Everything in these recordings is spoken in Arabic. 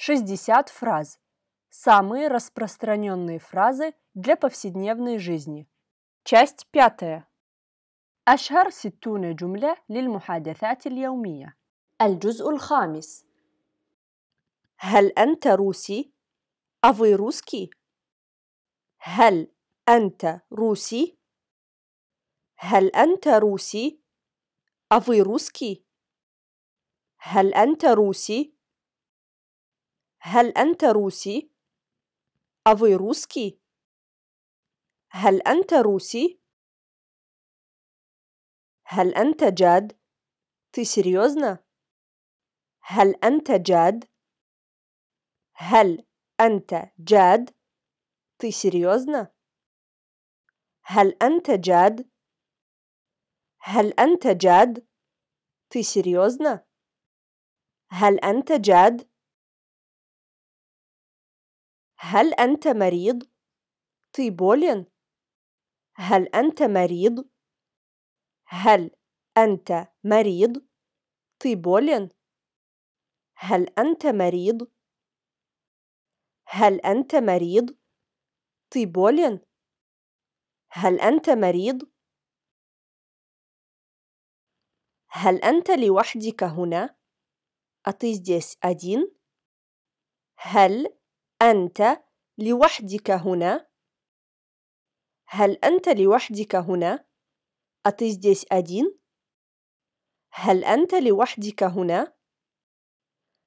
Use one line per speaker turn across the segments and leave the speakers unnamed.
60 фраз. Самые распространенные фразы для повседневной жизни. Часть пятая. أشهر 60 جملة للمحادثات اليومية. الجزء الخامس. هل أنت روسي؟ أفي روسكي؟ هل أنت روسي؟ هل أنت روسي؟ أفي روسكي؟ هل أنت روسي؟ هل أنت روسي؟ أفي روسكي؟ هل أنت روسي؟ هل أنت جاد؟ Ты серьезно? هل أنت جاد؟ هل أنت جاد؟ Ты серьезно? هل أنت جاد؟ هل أنت جاد؟ Ты серьезно? هل أنت جاد؟ هل أنت مريض؟ Ты طيب، هل أنت مريض؟ هل أنت مريض؟ Ты طيب، هل أنت مريض؟ هل أنت مريض؟ Ты طيب، هل أنت مريض؟ هل أنت لوحدك هنا؟ А ты здесь один? هل أنت لوحدك هنا؟ هل أنت لوحدك هنا؟ А ты здесь один? هل أنت لوحدك هنا؟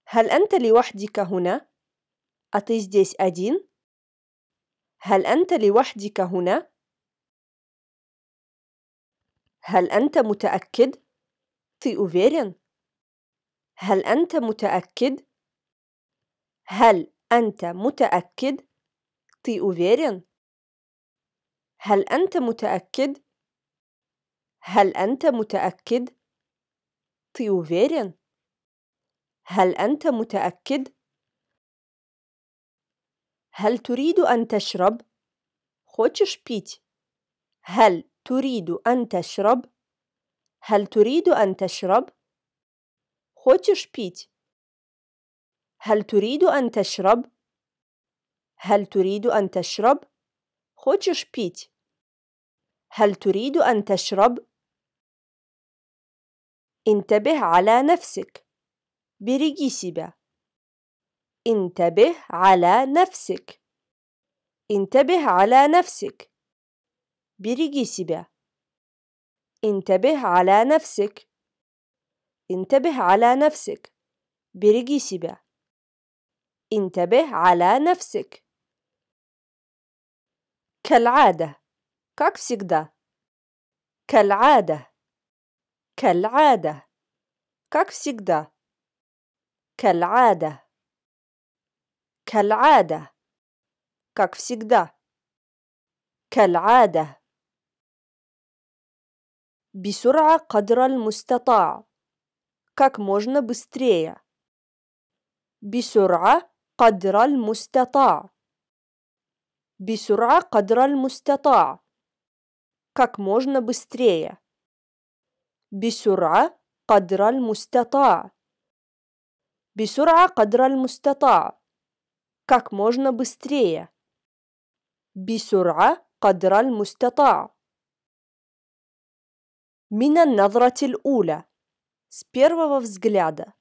هل أنت لوحدك هنا؟ А ты здесь один? هل أنت لوحدك هنا؟ هل أنت متأكد؟ Ты уверен? هل أنت متأكد؟ هل أنت متأكد؟ Ты уверен? هل أنت متأكد؟ هل أنت متأكد؟ Ты уверен? هل أنت متأكد؟ هل تريد أن تشرب؟ Хочешь пить? هل تريد أن تشرب؟ هل تريد أن تشرب؟ Хочешь пить? هل تريد أن تشرب؟ هل تريد أن تشرب؟ خوشش بيت هل تريد أن تشرب؟ انتبه على نفسك. بريجي سيبا انتبه على نفسك. انتبه على نفسك. بريجي سيبا انتبه على نفسك. انتبه على نفسك. بريجي سيبا انتبه على نفسك كالعادة как всегда كالعادة كالعادة как всегда كالعادة كالعادة как всегда كالعادة بسرعة قدر المستطاع как можно быстрее بسرعة قدر المستطاع بسرعة قدر المستطاع как можно быстрее بسرعة قدر المستطاع بسرعة قدر المستطاع как можно быстрее بسرعة قدر المستطاع من النظرة الأولى с первого взгляда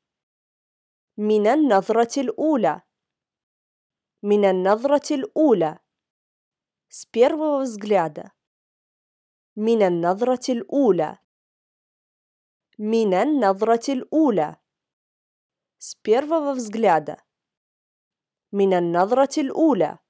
من النظرة الأولى من النظرة الأولى с первого взгляда من النظرة الأولى من النظرة الأولى с первого взгляда من النظرة الأولى